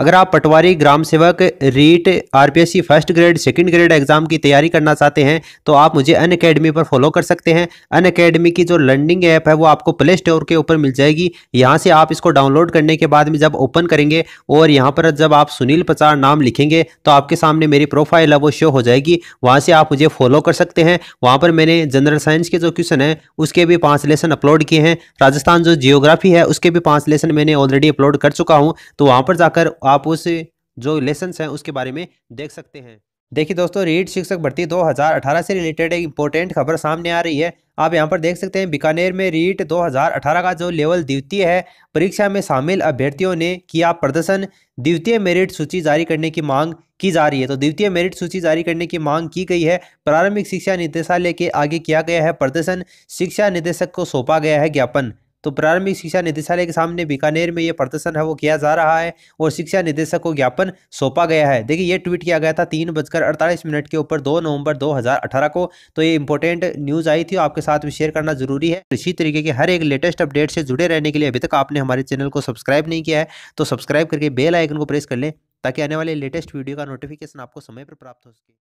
अगर आप पटवारी ग्राम सेवक REET RPSC first grade second grade exam की तैयारी करना चाहते हैं तो आप मुझे अन अकेडमी पर फॉलो कर सकते हैं अन अकेडमी की जो लर्निंग ऐप है वो आपको प्ले स्टोर के ऊपर मिल जाएगी यहाँ से आप इसको डाउनलोड करने के बाद में जब ओपन करेंगे और यहाँ पर जब आप सुनील पचार नाम लिखेंगे तो आपके सामने मेरी प्रोफाइल है वो शो हो जाएगी वहाँ से आप मुझे फॉलो कर सकते हैं वहाँ पर मैंने जनरल साइंस के जो क्वेश्चन है उसके भी पाँच लेसन अपलोड किए हैं राजस्थान जो जियोग्राफी है उसके भी पाँच लेसन मैंने ऑलरेडी अपलोड कर चुका हूँ तो वहाँ पर जाकर आप उस जो लेसन हैं उसके बारे में देख सकते हैं देखिए दोस्तों रीट शिक्षक भर्ती 2018 से रिलेटेड एक इंपॉर्टेंट खबर सामने आ रही है आप यहां पर देख सकते हैं बीकानेर में रीट 2018 का जो लेवल द्वितीय है परीक्षा में शामिल अभ्यर्थियों ने किया प्रदर्शन द्वितीय मेरिट सूची जारी करने की मांग की जा रही है तो द्वितीय मेरिट सूची जारी करने की मांग की गई है प्रारंभिक शिक्षा निदेशालय के आगे किया गया है प्रदर्शन शिक्षा निदेशक को सौंपा गया है ज्ञापन तो प्रारंभिक शिक्षा निदेशालय के सामने बीकानेर में ये प्रदर्शन है वो किया जा रहा है और शिक्षा निदेशक को ज्ञापन सौंपा गया है देखिए ये ट्वीट किया गया था तीन बजकर अड़तालीस मिनट के ऊपर दो नवंबर 2018 को तो ये इंपॉर्टेंट न्यूज़ आई थी आपके साथ भी शेयर करना जरूरी है तो इसी तरीके के हर एक लेटेस्ट अपडेट से जुड़े रहने के लिए अभी तक आपने हमारे चैनल को सब्सक्राइब नहीं किया है तो सब्सक्राइब करके बेल आइकन को प्रेस कर लें ताकि आने वाले लेटेस्ट वीडियो का नोटिफिकेशन आपको समय पर प्राप्त हो सके